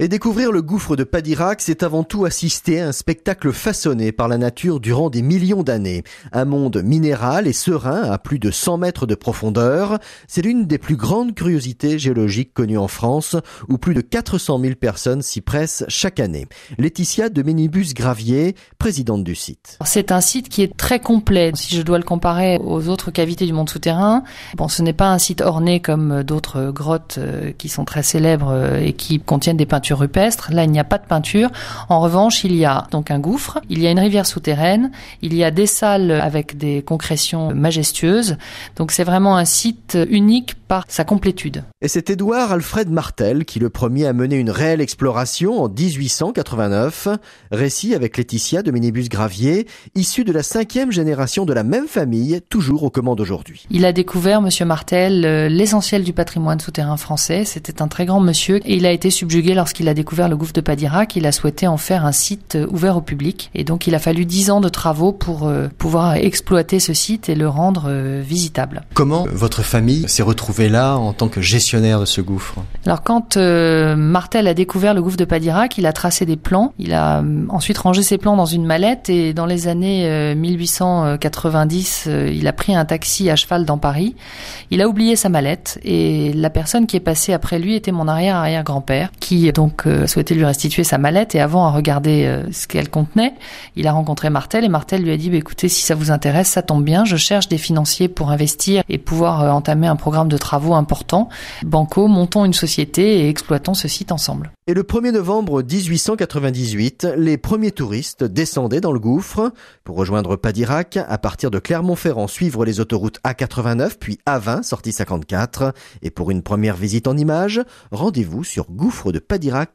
Et découvrir le gouffre de Padirac, c'est avant tout assister à un spectacle façonné par la nature durant des millions d'années. Un monde minéral et serein à plus de 100 mètres de profondeur, c'est l'une des plus grandes curiosités géologiques connues en France, où plus de 400 000 personnes s'y pressent chaque année. Laetitia de Menibus Gravier, présidente du site. C'est un site qui est très complet. Si je dois le comparer aux autres cavités du monde souterrain, bon, ce n'est pas un site orné comme d'autres grottes euh, qui sont très célèbres euh, et qui contiennent des peintures rupestre. Là, il n'y a pas de peinture. En revanche, il y a donc un gouffre, il y a une rivière souterraine, il y a des salles avec des concrétions majestueuses. Donc c'est vraiment un site unique par sa complétude. Et c'est Édouard Alfred Martel qui le premier a mené une réelle exploration en 1889. Récit avec Laetitia de Minibus Gravier, issue de la cinquième génération de la même famille, toujours aux commandes aujourd'hui. Il a découvert, monsieur Martel, euh, l'essentiel du patrimoine souterrain français. C'était un très grand monsieur et il a été subjugué lorsqu'il qu'il a découvert le gouffre de Padirac, il a souhaité en faire un site euh, ouvert au public. Et donc, il a fallu dix ans de travaux pour euh, pouvoir exploiter ce site et le rendre euh, visitable. Comment votre famille s'est retrouvée là en tant que gestionnaire de ce gouffre Alors, quand Martel a découvert le gouffre de Padirac, il a tracé des plans. Il a ensuite rangé ses plans dans une mallette et dans les années 1890, il a pris un taxi à cheval dans Paris. Il a oublié sa mallette et la personne qui est passée après lui était mon arrière-arrière-grand-père qui, donc donc euh, lui restituer sa mallette et avant à regarder euh, ce qu'elle contenait, il a rencontré Martel et Martel lui a dit bah, écoutez si ça vous intéresse, ça tombe bien, je cherche des financiers pour investir et pouvoir euh, entamer un programme de travaux important. Banco, montons une société et exploitons ce site ensemble. Et le 1er novembre 1898, les premiers touristes descendaient dans le gouffre pour rejoindre Padirac à partir de Clermont-Ferrand, suivre les autoroutes A89 puis A20 sortie 54 et pour une première visite en images, rendez-vous sur gouffre de Padirac Irak